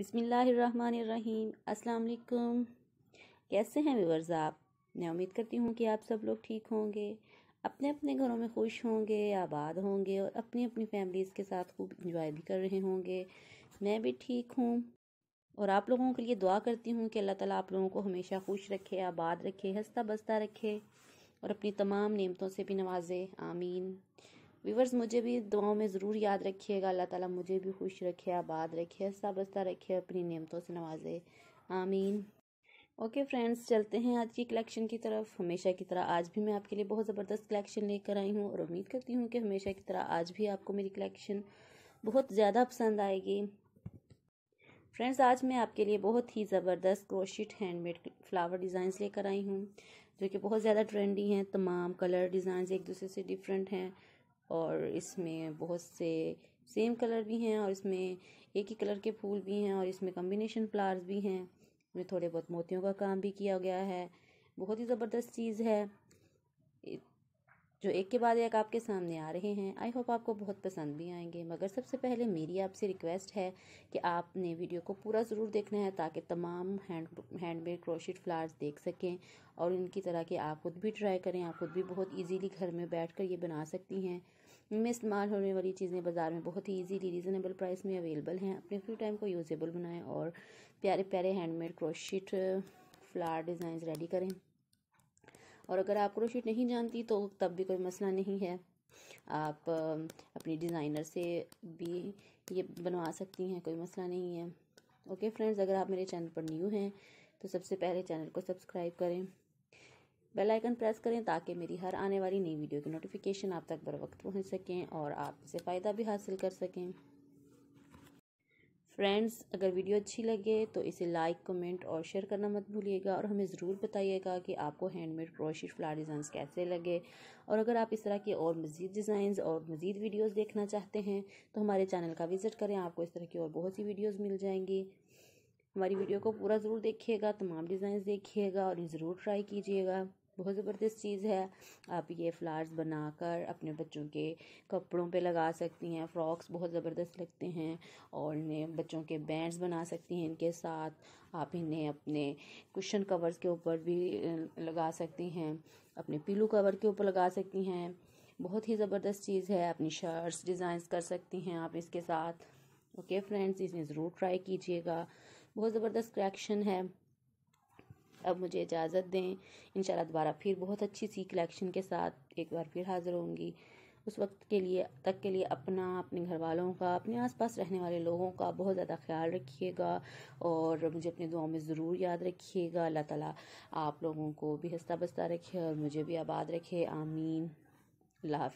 बिसमीम् अस्सलाम कैसे हैं व्यूवर्स आप मैं उम्मीद करती हूँ कि आप सब लोग ठीक होंगे अपने अपने घरों में खुश होंगे आबाद होंगे और अपनी अपनी फैमिलीज़ के साथ खूब इंजॉय भी कर रहे होंगे मैं भी ठीक हूँ और आप लोगों के लिए दुआ करती हूँ कि अल्लाह ताला आप लोगों को हमेशा खुश रखे आबाद रखे हंसता बसता रखे और अपनी तमाम नेमतों से भी नवाजे आमीन व्यूवर्स मुझे भी दुआओं में ज़रूर याद रखिएगा अल्लाह ताला मुझे भी खुश रखे आबाद रखे बस्ता रखे अपनी नियमतों से नवाजे आमीन ओके फ्रेंड्स चलते हैं आज की कलेक्शन की तरफ हमेशा की तरह आज भी मैं आपके लिए बहुत ज़बरदस्त कलेक्शन लेकर आई हूँ और उम्मीद करती हूँ कि हमेशा की तरह आज भी आपको मेरी कलेक्शन बहुत ज़्यादा पसंद आएगी फ्रेंड्स आज मैं आपके लिए बहुत ही ज़बरदस्त क्रोशिट हैंडमेड फ्लावर डिज़ाइंस लेकर आई हूँ जो कि बहुत ज़्यादा ट्रेंडी हैं तमाम कलर डिज़ाइंस एक दूसरे से डिफरेंट हैं और इसमें बहुत से सेम कलर भी हैं और इसमें एक ही कलर के फूल भी हैं और इसमें कम्बिनेशन फ्लावर्स भी हैं इसमें थोड़े बहुत मोतियों का काम भी किया गया है बहुत ही ज़बरदस्त चीज़ है जो एक के बाद एक आपके सामने आ रहे हैं आई होप आपको बहुत पसंद भी आएंगे मगर सबसे पहले मेरी आपसे रिक्वेस्ट है कि आपने वीडियो को पूरा ज़रूर देखना है ताकि तमाम हैंड हैंडमेड क्रोशिट फ्लावर्स देख सकें और इनकी तरह के आप खुद भी ट्राई करें आप खुद भी बहुत ईजीली घर में बैठ कर ये बना सकती हैं इनमें इस्तेमाल होने वाली चीज़ें बाज़ार में बहुत ही ईजीली रीज़नेबल प्राइस में अवेलेबल हैं अपने फ्री टाइम को यूजेबल बनाएँ और प्यारे प्यारे handmade crochet flower design ready करें और अगर आप क्रोशिट नहीं जानती तो तब भी कोई मसला नहीं है आप अपनी डिज़ाइनर से भी ये बनवा सकती हैं कोई मसला नहीं है ओके फ्रेंड्स अगर आप मेरे चैनल पर न्यू हैं तो सबसे पहले चैनल को सब्सक्राइब करें बेल आइकन प्रेस करें ताकि मेरी हर आने वाली नई वीडियो की नोटिफिकेशन आप तक बर वक्त पहुँच सकें और आप इसे फ़ायदा भी हासिल कर सकें फ्रेंड्स अगर वीडियो अच्छी लगे तो इसे लाइक कमेंट और शेयर करना मत भूलिएगा और हमें ज़रूर बताइएगा कि आपको हैंडमेड क्रोशिट फ्लावर डिज़ाइंस कैसे लगे और अगर आप इस तरह के और मज़ीद डिज़ाइन और मज़ीद वीडियोस देखना चाहते हैं तो हमारे चैनल का विज़िट करें आपको इस तरह की और बहुत सी वीडियोज़ मिल जाएंगी हमारी वीडियो को पूरा ज़रूर देखिएगा तमाम डिज़ाइन देखिएगा और ज़रूर ट्राई कीजिएगा बहुत ज़बरदस्त चीज़ है आप ये फ्लावर्स बनाकर अपने बच्चों के कपड़ों पे लगा सकती हैं फ्रॉक्स बहुत ज़बरदस्त लगते हैं और इन्हें बच्चों के बैंड्स बना सकती हैं इनके साथ आप इन्हें अपने कुशन कवर्स के ऊपर भी लगा सकती हैं अपने पीलू कवर के ऊपर लगा सकती हैं बहुत ही ज़बरदस्त चीज़ है अपनी शर्ट्स डिज़ाइंस कर सकती हैं आप इसके साथ ओके फ्रेंड्स इसे ज़रूर ट्राई कीजिएगा बहुत ज़बरदस्त क्रैक्शन है अब मुझे इजाज़त दें इन दोबारा फिर बहुत अच्छी सी कलेक्शन के साथ एक बार फिर हाज़िर होंगी उस वक्त के लिए तक के लिए अपना अपने घर वालों का अपने आसपास रहने वाले लोगों का बहुत ज़्यादा ख्याल रखिएगा और मुझे अपने दुआओं में ज़रूर याद रखिएगा अल्लाह ताला आप लोगों को भी हंसता बस्ता रखे और मुझे भी आबाद रखे आमीन अल्लाह